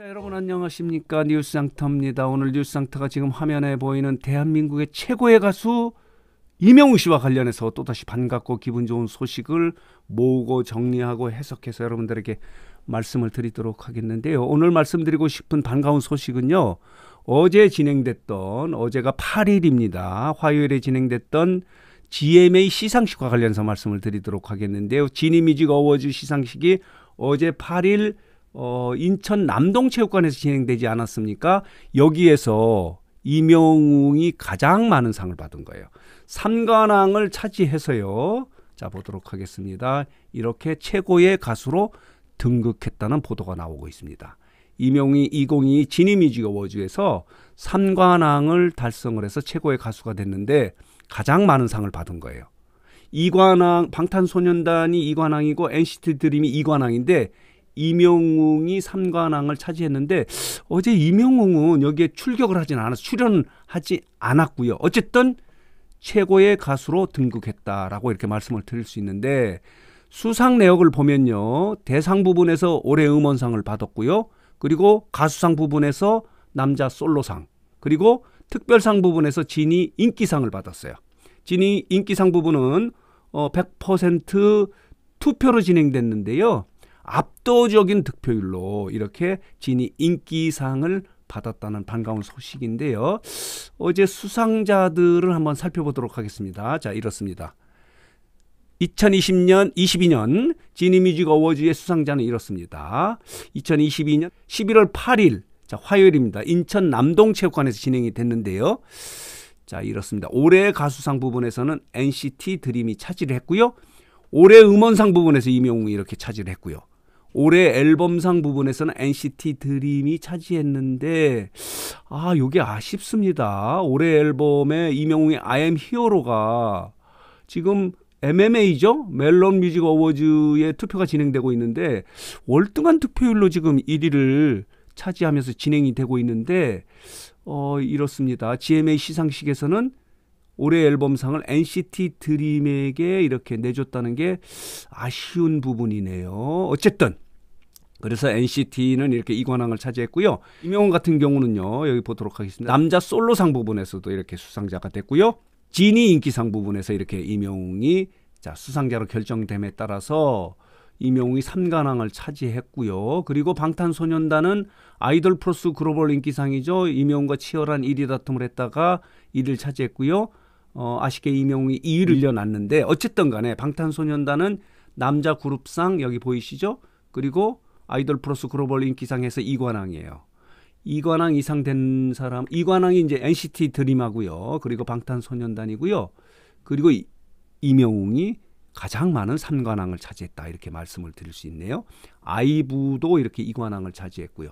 자, 여러분 안녕하십니까? 뉴스 상터입니다 오늘 뉴스 상터가 지금 화면에 보이는 대한민국의 최고의 가수 이명우 씨와 관련해서 또다시 반갑고 기분 좋은 소식을 모으고 정리하고 해석해서 여러분들에게 말씀을 드리도록 하겠는데요. 오늘 말씀드리고 싶은 반가운 소식은요. 어제 진행됐던 어제가 8일입니다. 화요일에 진행됐던 GMA 시상식과 관련해서 말씀을 드리도록 하겠는데요. 지니뮤직 어워즈 시상식이 어제 8일 어, 인천 남동체육관에서 진행되지 않았습니까? 여기에서 이명웅이 가장 많은 상을 받은 거예요. 삼관왕을 차지해서요. 자, 보도록 하겠습니다. 이렇게 최고의 가수로 등극했다는 보도가 나오고 있습니다. 이명웅이 2022 진이미직 어워즈에서 삼관왕을 달성을 해서 최고의 가수가 됐는데 가장 많은 상을 받은 거예요. 이관왕 방탄소년단이 이관왕이고 NCT 드림이 이관왕인데 이명웅이 삼관왕을 차지했는데 어제 이명웅은 여기에 출격을 하진 않았어 출연하지 않았고요. 어쨌든 최고의 가수로 등극했다라고 이렇게 말씀을 드릴 수 있는데 수상 내역을 보면요. 대상 부분에서 올해 음원상을 받았고요. 그리고 가수상 부분에서 남자 솔로상, 그리고 특별상 부분에서 진이 인기상을 받았어요. 진이 인기상 부분은 어100% 투표로 진행됐는데요. 압도적인 득표율로 이렇게 진이 인기상을 받았다는 반가운 소식인데요. 어제 수상자들을 한번 살펴보도록 하겠습니다. 자, 이렇습니다. 2020년 22년 지니뮤직 어워즈의 수상자는 이렇습니다. 2022년 11월 8일 자, 화요일입니다. 인천 남동체육관에서 진행이 됐는데요. 자, 이렇습니다. 올해 가수상 부분에서는 NCT 드림이 차지를 했고요. 올해 음원상 부분에서 이명웅이 이렇게 차지를 했고요. 올해 앨범상 부분에서는 NCT 드림이 차지했는데 아 요게 아쉽습니다. 올해 앨범에 이명웅의 I am 히어로가 지금 MMA죠? 멜론 뮤직 어워즈의 투표가 진행되고 있는데 월등한 투표율로 지금 1위를 차지하면서 진행이 되고 있는데 어 이렇습니다. GMA 시상식에서는 올해 앨범상을 NCT 드림에게 이렇게 내줬다는 게 아쉬운 부분이네요. 어쨌든 그래서 NCT는 이렇게 이관왕을 차지했고요. 임영웅 같은 경우는요. 여기 보도록 하겠습니다. 남자 솔로상 부분에서도 이렇게 수상자가 됐고요. 진이 인기상 부분에서 이렇게 임영웅이 자, 수상자로 결정됨에 따라서 임영웅이 3관왕을 차지했고요. 그리고 방탄소년단은 아이돌 플러스 글로벌 인기상이죠. 임영웅과 치열한 1위 다툼을 했다가 1위를 차지했고요. 어, 아쉽게 이명웅이 2위를 이려놨는데 어쨌든 간에 방탄소년단은 남자 그룹상 여기 보이시죠? 그리고 아이돌 플러스 글로벌 인기상에서 이관왕이에요. 이관왕 이상 된 사람 이관왕이 이제 NCT 드림하고요. 그리고 방탄소년단이고요. 그리고 이, 이명웅이 가장 많은 3관왕을 차지했다 이렇게 말씀을 드릴 수 있네요. 아이브도 이렇게 이관왕을 차지했고요.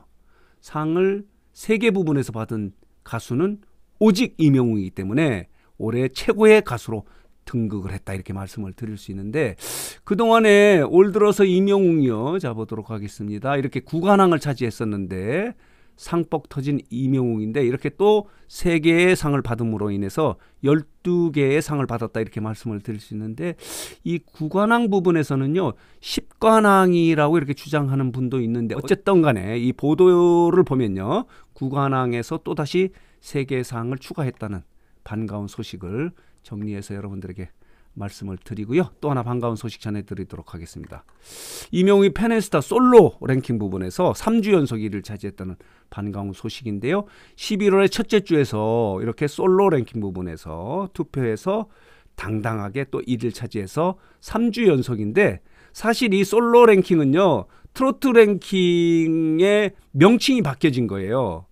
상을 세개 부분에서 받은 가수는 오직 이명웅이기 때문에 올해 최고의 가수로 등극을 했다 이렇게 말씀을 드릴 수 있는데 그동안에 올 들어서 임영웅이요 잡아보도록 하겠습니다 이렇게 구관왕을 차지했었는데 상뻑 터진 임영웅인데 이렇게 또 3개의 상을 받음으로 인해서 12개의 상을 받았다 이렇게 말씀을 드릴 수 있는데 이 구관왕 부분에서는요 10관왕이라고 이렇게 주장하는 분도 있는데 어쨌든 간에 이 보도를 보면요 구관왕에서 또다시 3개의 상을 추가했다는 반가운 소식을 정리해서 여러분들에게 말씀을 드리고요. 또 하나 반가운 소식 전해드리도록 하겠습니다. 이명희 페네스타 솔로 랭킹 부분에서 3주 연속 1위를 차지했다는 반가운 소식인데요. 11월의 첫째 주에서 이렇게 솔로 랭킹 부분에서 투표해서 당당하게 또 1위를 차지해서 3주 연속인데 사실 이 솔로 랭킹은요. 트로트 랭킹의 명칭이 바뀌어진 거예요.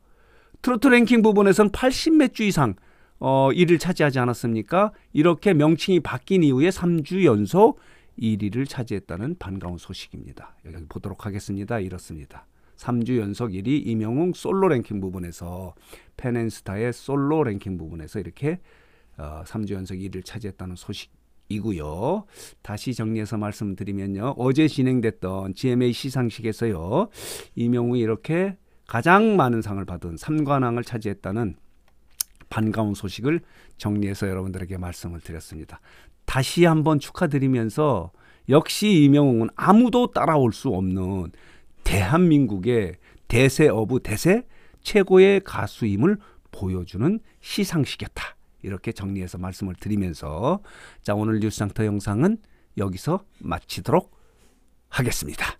트로트 랭킹 부분에선 80몇 주 이상 어, 1위를 차지하지 않았습니까? 이렇게 명칭이 바뀐 이후에 3주 연속 1위를 차지했다는 반가운 소식입니다. 여기 보도록 하겠습니다. 이렇습니다. 3주 연속 1위 이명웅 솔로 랭킹 부분에서 펜앤스타의 솔로 랭킹 부분에서 이렇게 어, 3주 연속 1위를 차지했다는 소식이고요. 다시 정리해서 말씀드리면요. 어제 진행됐던 GMA 시상식에서요. 이명웅이 이렇게 가장 많은 상을 받은 3관왕을 차지했다는 반가운 소식을 정리해서 여러분들에게 말씀을 드렸습니다. 다시 한번 축하드리면서 역시 이명웅은 아무도 따라올 수 없는 대한민국의 대세 어부 대세 최고의 가수임을 보여주는 시상식이었다. 이렇게 정리해서 말씀을 드리면서 자 오늘 뉴스상터 영상은 여기서 마치도록 하겠습니다.